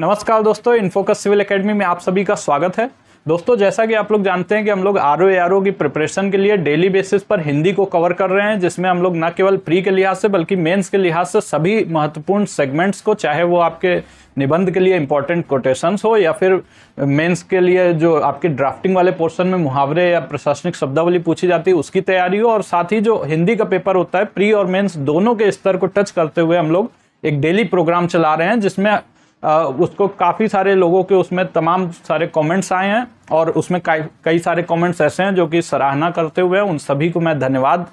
नमस्कार दोस्तों InFocus civil academy में आप सभी का स्वागत है दोस्तों जैसा कि आप लोग जानते हैं कि हम लोग आर ओ की प्रिपरेशन के लिए डेली बेसिस पर हिंदी को कवर कर रहे हैं जिसमें हम लोग न केवल प्री के लिहाज से बल्कि मेंस के लिहाज से सभी महत्वपूर्ण सेगमेंट्स को चाहे वो आपके निबंध के लिए इंपॉर्टेंट कोटेशंस हो या फिर मेंस के लिए जो आपके ड्राफ्टिंग वाले पोर्शन में मुहावरे या प्रशासनिक शब्दावली पूछी जाती है उसकी तैयारी हो और साथ ही जो हिंदी का पेपर होता है प्री और मेन्स दोनों के स्तर को टच करते हुए हम लोग एक डेली प्रोग्राम चला रहे हैं जिसमें उसको काफ़ी सारे लोगों के उसमें तमाम सारे कमेंट्स आए हैं और उसमें कई सारे कमेंट्स ऐसे हैं जो कि सराहना करते हुए उन सभी को मैं धन्यवाद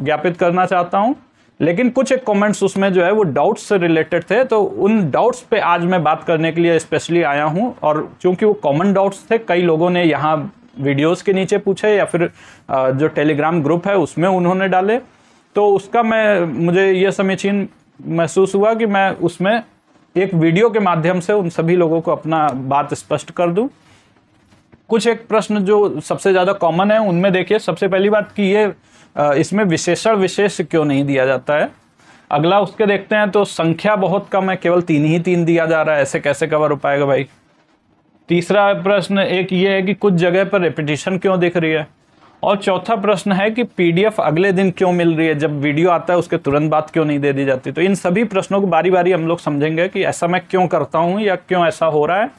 ज्ञापित करना चाहता हूँ लेकिन कुछ एक कमेंट्स उसमें जो है वो डाउट्स से रिलेटेड थे तो उन डाउट्स पे आज मैं बात करने के लिए स्पेशली आया हूँ और चूँकि वो कॉमन डाउट्स थे कई लोगों ने यहाँ वीडियोज़ के नीचे पूछे या फिर जो टेलीग्राम ग्रुप है उसमें उन्होंने डाले तो उसका मैं मुझे ये समीचीन महसूस हुआ कि मैं उसमें एक वीडियो के माध्यम से उन सभी लोगों को अपना बात स्पष्ट कर दूं कुछ एक प्रश्न जो सबसे ज़्यादा कॉमन है उनमें देखिए सबसे पहली बात कि ये इसमें विशेषण विशेष क्यों नहीं दिया जाता है अगला उसके देखते हैं तो संख्या बहुत कम है केवल तीन ही तीन दिया जा रहा है ऐसे कैसे कवर हो पाएगा भाई तीसरा प्रश्न एक ये है कि कुछ जगह पर रिपीटिशन क्यों दिख रही है और चौथा प्रश्न है कि पीडीएफ अगले दिन क्यों मिल रही है जब वीडियो आता है उसके तुरंत बाद क्यों नहीं दे दी जाती तो इन सभी प्रश्नों को बारी बारी हम लोग समझेंगे कि ऐसा मैं क्यों करता हूँ या क्यों ऐसा हो रहा है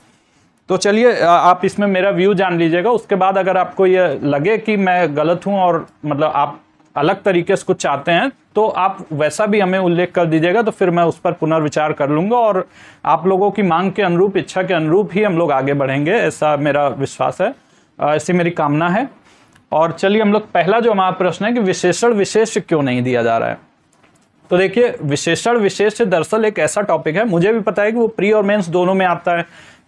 तो चलिए आप इसमें मेरा व्यू जान लीजिएगा उसके बाद अगर आपको ये लगे कि मैं गलत हूँ और मतलब आप अलग तरीके से कुछ चाहते हैं तो आप वैसा भी हमें उल्लेख कर दीजिएगा तो फिर मैं उस पर पुनर्विचार कर लूँगा और आप लोगों की मांग के अनुरूप इच्छा के अनुरूप ही हम लोग आगे बढ़ेंगे ऐसा मेरा विश्वास है ऐसी मेरी कामना है और चलिए हम लोग पहला जो हमारा प्रश्न है कि विशेषण विशेष क्यों नहीं दिया जा रहा है तो देखिए विशेषण विशेष से दरअसल एक ऐसा टॉपिक है मुझे भी पता है कि वो प्री और मेंस दोनों में आता है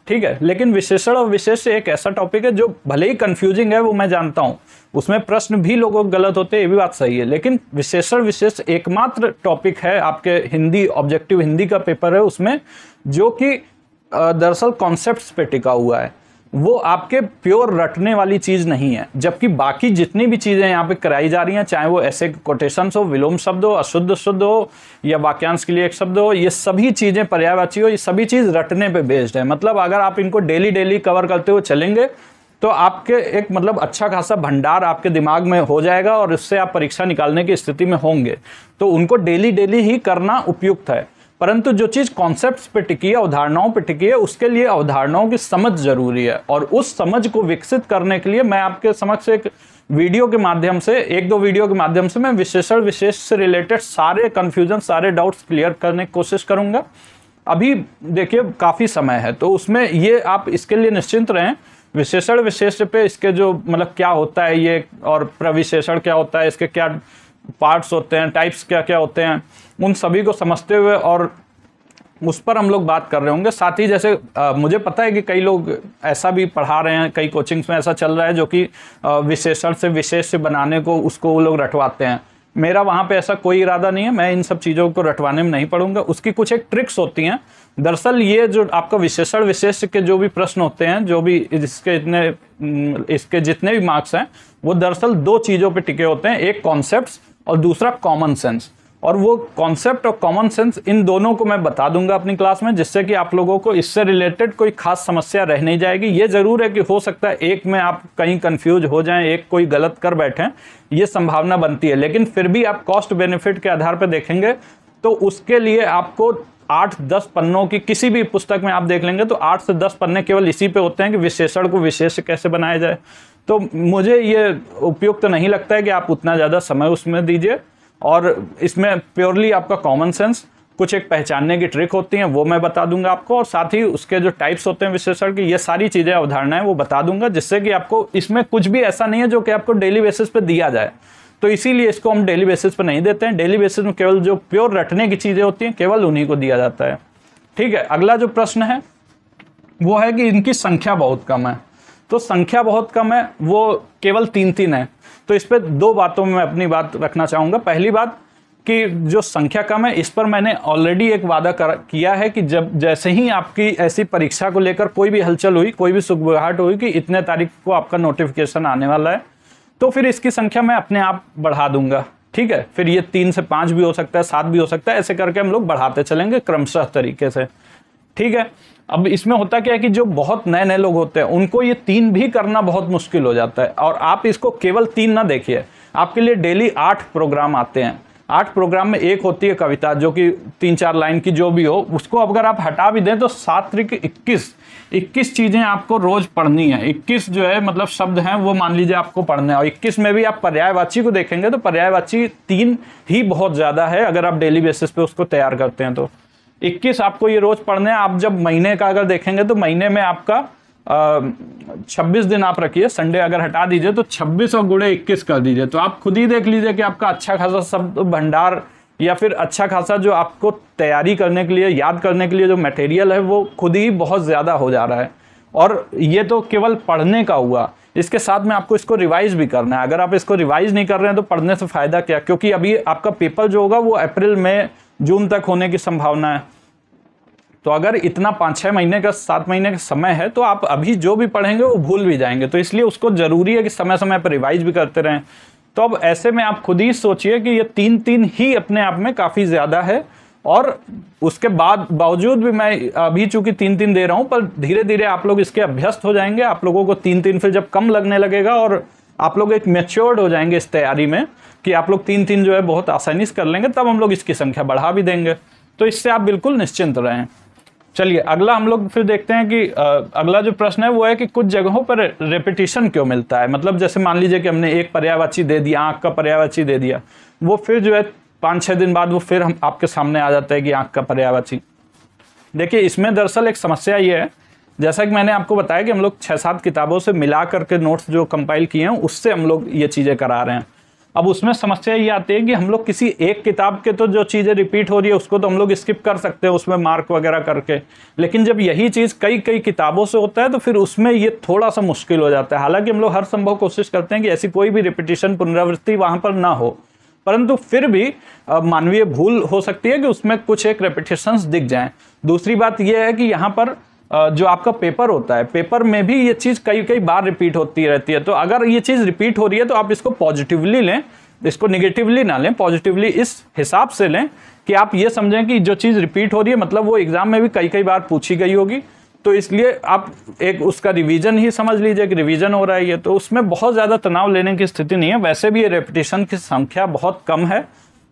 ठीक है लेकिन विशेषण और विशेष से एक ऐसा टॉपिक है जो भले ही कंफ्यूजिंग है वो मैं जानता हूँ उसमें प्रश्न भी लोगों को गलत होते हैं ये भी बात सही है लेकिन विशेषण विशेष एकमात्र टॉपिक है आपके हिंदी ऑब्जेक्टिव हिंदी का पेपर है उसमें जो कि दरअसल कॉन्सेप्ट पे टिका हुआ है वो आपके प्योर रटने वाली चीज़ नहीं है जबकि बाकी जितनी भी चीज़ें यहाँ पे कराई जा रही हैं चाहे वो ऐसे कोटेशन हो विलोम शब्द हो अशुद्ध शुद्ध हो या वाक्यांश के लिए एक शब्द हो ये सभी चीज़ें पर्यायवाची हो ये सभी चीज़ रटने पे बेस्ड है मतलब अगर आप इनको डेली डेली कवर करते हुए चलेंगे तो आपके एक मतलब अच्छा खासा भंडार आपके दिमाग में हो जाएगा और इससे आप परीक्षा निकालने की स्थिति में होंगे तो उनको डेली डेली ही करना उपयुक्त है परंतु जो चीज़ कॉन्सेप्ट्स पे टिकी है अवधारणाओं पे टिकी है उसके लिए अवधारणाओं की समझ जरूरी है और उस समझ को विकसित करने के लिए मैं आपके समक्ष एक वीडियो के माध्यम से एक दो वीडियो के माध्यम से मैं विशेषण विशेष से रिलेटेड सारे कन्फ्यूजन सारे डाउट्स क्लियर करने की कोशिश करूँगा अभी देखिए काफ़ी समय है तो उसमें ये आप इसके लिए निश्चिंत रहें विशेषण विशेष पे इसके जो मतलब क्या होता है ये और प्रविशेषण क्या होता है इसके क्या पार्ट्स होते हैं टाइप्स क्या क्या होते हैं उन सभी को समझते हुए और उस पर हम लोग बात कर रहे होंगे साथ ही जैसे आ, मुझे पता है कि कई लोग ऐसा भी पढ़ा रहे हैं कई कोचिंग्स में ऐसा चल रहा है जो कि विशेषण से विशेष से बनाने को उसको वो लोग रटवाते हैं मेरा वहाँ पे ऐसा कोई इरादा नहीं है मैं इन सब चीज़ों को रटवाने में नहीं पढ़ूंगा उसकी कुछ एक ट्रिक्स होती हैं दरअसल ये जो आपका विशेषण विशेष के जो भी प्रश्न होते हैं जो भी इसके इतने इसके जितने भी मार्क्स हैं वो दरअसल दो चीज़ों पे टिके होते हैं एक कॉन्सेप्ट्स और दूसरा कॉमन सेंस और वो कॉन्सेप्ट और कॉमन सेंस इन दोनों को मैं बता दूंगा अपनी क्लास में जिससे कि आप लोगों को इससे रिलेटेड कोई खास समस्या रह नहीं जाएगी ये ज़रूर है कि हो सकता है एक में आप कहीं कंफ्यूज हो जाएं एक कोई गलत कर बैठें ये संभावना बनती है लेकिन फिर भी आप कॉस्ट बेनिफिट के आधार पर देखेंगे तो उसके लिए आपको आठ दस पन्नों की किसी भी पुस्तक में आप देख लेंगे तो आठ से दस पन्ने केवल इसी पे होते हैं कि विशेषण को विशेष कैसे बनाया जाए तो मुझे ये उपयुक्त तो नहीं लगता है कि आप उतना ज़्यादा समय उसमें दीजिए और इसमें प्योरली आपका कॉमन सेंस कुछ एक पहचानने की ट्रिक होती है वो मैं बता दूंगा आपको और साथ ही उसके जो टाइप्स होते हैं विशेषण की ये सारी चीज़ें अवधारणाएं वो बता दूंगा जिससे कि आपको इसमें कुछ भी ऐसा नहीं है जो कि आपको डेली बेसिस पर दिया जाए तो इसीलिए इसको हम डेली बेसिस पर नहीं देते हैं डेली बेसिस में केवल जो प्योर रटने की चीज़ें होती हैं केवल उन्हीं को दिया जाता है ठीक है अगला जो प्रश्न है वो है कि इनकी संख्या बहुत कम है तो संख्या बहुत कम है वो केवल तीन तीन है तो इस पर दो बातों में मैं अपनी बात रखना चाहूँगा पहली बात कि जो संख्या कम है इस पर मैंने ऑलरेडी एक वादा कर किया है कि जब जैसे ही आपकी ऐसी परीक्षा को लेकर कोई भी हलचल हुई कोई भी सुखबुहाट हुई कि इतने तारीख को आपका नोटिफिकेशन आने वाला है तो फिर इसकी संख्या मैं अपने आप बढ़ा दूंगा ठीक है फिर ये तीन से पाँच भी हो सकता है सात भी हो सकता है ऐसे करके हम लोग बढ़ाते चलेंगे क्रमशः तरीके से ठीक है अब इसमें होता क्या है कि जो बहुत नए नए लोग होते हैं उनको ये तीन भी करना बहुत मुश्किल हो जाता है और आप इसको केवल तीन ना देखिए आपके लिए डेली आठ प्रोग्राम आते हैं आठ प्रोग्राम में एक होती है कविता जो कि तीन चार लाइन की जो भी हो उसको अगर आप हटा भी दें तो सात इक्कीस इक्कीस चीज़ें आपको रोज़ पढ़नी है इक्कीस जो है मतलब शब्द हैं वो मान लीजिए आपको पढ़ने हैं और इक्कीस में भी आप पर्यायवाची को देखेंगे तो पर्यायवाची तीन ही बहुत ज़्यादा है अगर आप डेली बेसिस पे उसको तैयार करते हैं तो इक्कीस आपको ये रोज पढ़ने हैं आप जब महीने का अगर देखेंगे तो महीने में आपका छब्बीस दिन आप रखिए संडे अगर हटा दीजिए तो छब्बीस और गुड़े इक्कीस कर दीजिए तो आप खुद ही देख लीजिए कि आपका अच्छा खासा शब्द भंडार या फिर अच्छा खासा जो आपको तैयारी करने के लिए याद करने के लिए जो मटेरियल है वो खुद ही बहुत ज़्यादा हो जा रहा है और ये तो केवल पढ़ने का हुआ इसके साथ में आपको इसको रिवाइज भी करना है अगर आप इसको रिवाइज नहीं कर रहे हैं तो पढ़ने से फ़ायदा क्या क्योंकि अभी आपका पेपर जो होगा वो अप्रैल में जून तक होने की संभावना है तो अगर इतना पाँच छः महीने का सात महीने का समय है तो आप अभी जो भी पढ़ेंगे वो भूल भी जाएंगे तो इसलिए उसको ज़रूरी है कि समय समय पर रिवाइज भी करते रहें तो अब ऐसे में आप खुद ही सोचिए कि ये तीन तीन ही अपने आप में काफ़ी ज़्यादा है और उसके बाद बावजूद भी मैं अभी चूंकि तीन तीन दे रहा हूँ पर धीरे धीरे आप लोग इसके अभ्यस्त हो जाएंगे आप लोगों को तीन तीन फिर जब कम लगने लगेगा और आप लोग एक मेच्योर्ड हो जाएंगे इस तैयारी में कि आप लोग तीन तीन जो है बहुत आसानी से कर लेंगे तब हम लोग इसकी संख्या बढ़ा भी देंगे तो इससे आप बिल्कुल निश्चिंत रहें चलिए अगला हम लोग फिर देखते हैं कि अगला जो प्रश्न है वो है कि कुछ जगहों पर रेपिटेशन क्यों मिलता है मतलब जैसे मान लीजिए कि हमने एक पर्यावाची दे दिया आँख का पर्यावाची दे दिया वो फिर जो है पाँच छः दिन बाद वो फिर हम आपके सामने आ जाता है कि आँख का पर्यावाची देखिए इसमें दरअसल एक समस्या ये है जैसा कि मैंने आपको बताया कि हम लोग छः सात किताबों से मिला करके नोट्स जो कंपाइल किए हैं उससे हम लोग ये चीज़ें करा रहे हैं अब उसमें समस्या ये आती है कि हम लोग किसी एक किताब के तो जो चीज़ें रिपीट हो रही है उसको तो हम लोग स्किप कर सकते हैं उसमें मार्क वगैरह करके लेकिन जब यही चीज़ कई कई किताबों से होता है तो फिर उसमें ये थोड़ा सा मुश्किल हो जाता है हालांकि हम लोग हर संभव कोशिश करते हैं कि ऐसी कोई भी रिपीटिशन पुनरावृत्ति वहाँ पर ना हो परंतु फिर भी मानवीय भूल हो सकती है कि उसमें कुछ एक रेपिटेशंस दिख जाएं दूसरी बात यह है कि यहाँ पर जो आपका पेपर होता है पेपर में भी ये चीज़ कई कई बार रिपीट होती रहती है तो अगर ये चीज़ रिपीट हो रही है तो आप इसको पॉजिटिवली लें इसको निगेटिवली ना लें पॉजिटिवली इस हिसाब से लें कि आप ये समझें कि जो चीज़ रिपीट हो रही है मतलब वो एग्ज़ाम में भी कई कई बार पूछी गई होगी तो इसलिए आप एक उसका रिवीजन ही समझ लीजिए कि रिवीजन हो रहा है ये तो उसमें बहुत ज़्यादा तनाव लेने की स्थिति नहीं है वैसे भी ये रेपिटेशन की संख्या बहुत कम है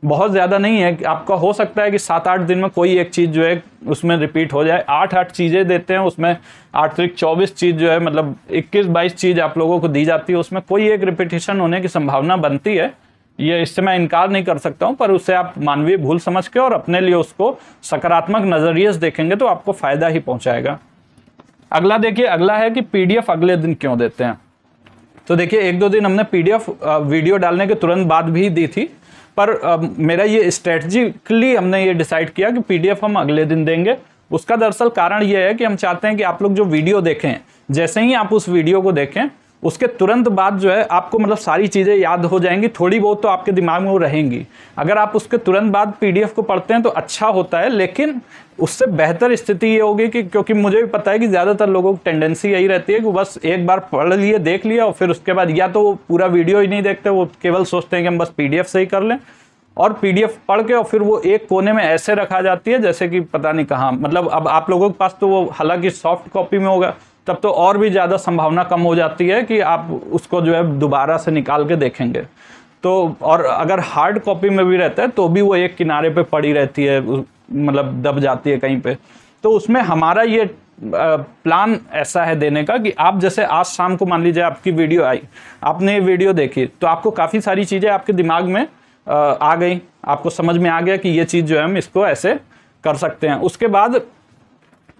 बहुत ज़्यादा नहीं है आपका हो सकता है कि सात आठ दिन में कोई एक चीज़ जो है उसमें रिपीट हो जाए आठ आठ चीज़ें देते हैं उसमें आठ तरीक चौबीस चीज़ जो है मतलब इक्कीस बाईस चीज़ आप लोगों को दी जाती है उसमें कोई एक रिपीटेशन होने की संभावना बनती है ये इससे मैं इनकार नहीं कर सकता हूँ पर उससे आप मानवीय भूल समझ के और अपने लिए उसको सकारात्मक नज़रिए देखेंगे तो आपको फ़ायदा ही पहुँचाएगा अगला देखिए अगला है कि पी अगले दिन क्यों देते हैं तो देखिए एक दो दिन हमने पीडीएफ वीडियो डालने के तुरंत बाद भी दी थी पर अब मेरा ये स्ट्रेटजिकली हमने ये डिसाइड किया कि पीडीएफ हम अगले दिन देंगे उसका दरअसल कारण ये है कि हम चाहते हैं कि आप लोग जो वीडियो देखें जैसे ही आप उस वीडियो को देखें उसके तुरंत बाद जो है आपको मतलब सारी चीज़ें याद हो जाएंगी थोड़ी बहुत तो आपके दिमाग में वो रहेंगी अगर आप उसके तुरंत बाद पीडीएफ को पढ़ते हैं तो अच्छा होता है लेकिन उससे बेहतर स्थिति ये होगी कि क्योंकि मुझे भी पता है कि ज़्यादातर लोगों की टेंडेंसी यही रहती है कि बस एक बार पढ़ लिए देख लिया और फिर उसके बाद या तो पूरा वीडियो ही नहीं देखते वो केवल सोचते हैं कि हम बस पी से ही कर लें और पी पढ़ के और फिर वो एक कोने में ऐसे रखा जाती है जैसे कि पता नहीं कहाँ मतलब अब आप लोगों के पास तो वो हालांकि सॉफ्ट कॉपी में होगा तब तो और भी ज़्यादा संभावना कम हो जाती है कि आप उसको जो है दोबारा से निकाल के देखेंगे तो और अगर हार्ड कॉपी में भी रहता है तो भी वो एक किनारे पे पड़ी रहती है मतलब दब जाती है कहीं पे तो उसमें हमारा ये प्लान ऐसा है देने का कि आप जैसे आज शाम को मान लीजिए आपकी वीडियो आई आपने ये वीडियो देखी तो आपको काफ़ी सारी चीज़ें आपके दिमाग में आ गई आपको समझ में आ गया कि ये चीज़ जो है हम इसको ऐसे कर सकते हैं उसके बाद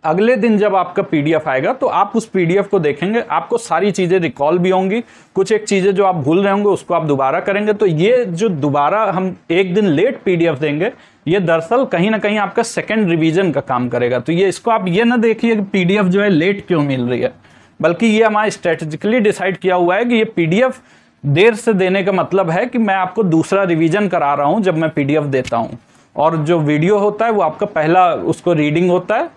अगले दिन जब आपका पीडीएफ आएगा तो आप उस पीडीएफ को देखेंगे आपको सारी चीज़ें रिकॉल भी होंगी कुछ एक चीज़ें जो आप भूल रहे होंगे उसको आप दोबारा करेंगे तो ये जो दोबारा हम एक दिन लेट पीडीएफ देंगे ये दरअसल कहीं ना कहीं आपका सेकेंड रिविजन का काम करेगा तो ये इसको आप ये ना देखिए कि पीडीएफ जो है लेट क्यों मिल रही है बल्कि ये हमारा स्ट्रेटेजिकली डिसाइड किया हुआ है कि ये पी देर से देने का मतलब है कि मैं आपको दूसरा रिविजन करा रहा हूँ जब मैं पी देता हूँ और जो वीडियो होता है वो आपका पहला उसको रीडिंग होता है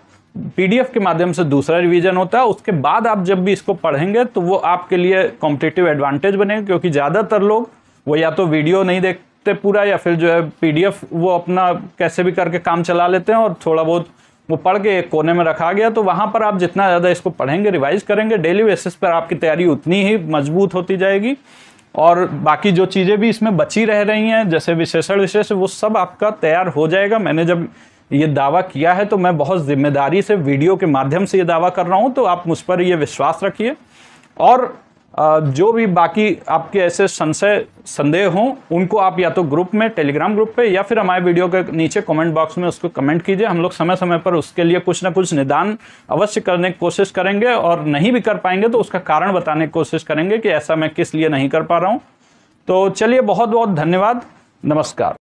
पीडीएफ के माध्यम से दूसरा रिवीजन होता है उसके बाद आप जब भी इसको पढ़ेंगे तो वो आपके लिए कॉम्पिटेटिव एडवांटेज बनेगा क्योंकि ज़्यादातर लोग वो या तो वीडियो नहीं देखते पूरा या फिर जो है पीडीएफ वो अपना कैसे भी करके काम चला लेते हैं और थोड़ा बहुत वो पढ़ के एक कोने में रखा गया तो वहाँ पर आप जितना ज़्यादा इसको पढ़ेंगे रिवाइज करेंगे डेली बेसिस पर आपकी तैयारी उतनी ही मजबूत होती जाएगी और बाकी जो चीज़ें भी इसमें बची रह रही हैं जैसे विशेषण विशेष वो सब आपका तैयार हो जाएगा मैंने जब ये दावा किया है तो मैं बहुत ज़िम्मेदारी से वीडियो के माध्यम से ये दावा कर रहा हूँ तो आप मुझ पर ये विश्वास रखिए और जो भी बाकी आपके ऐसे संशय संदेह हों उनको आप या तो ग्रुप में टेलीग्राम ग्रुप पे या फिर हमारे वीडियो के नीचे कमेंट बॉक्स में उसको कमेंट कीजिए हम लोग समय समय पर उसके लिए कुछ ना कुछ निदान अवश्य करने की कोशिश करेंगे और नहीं भी कर पाएंगे तो उसका कारण बताने की कोशिश करेंगे कि ऐसा मैं किस लिए नहीं कर पा रहा हूँ तो चलिए बहुत बहुत धन्यवाद नमस्कार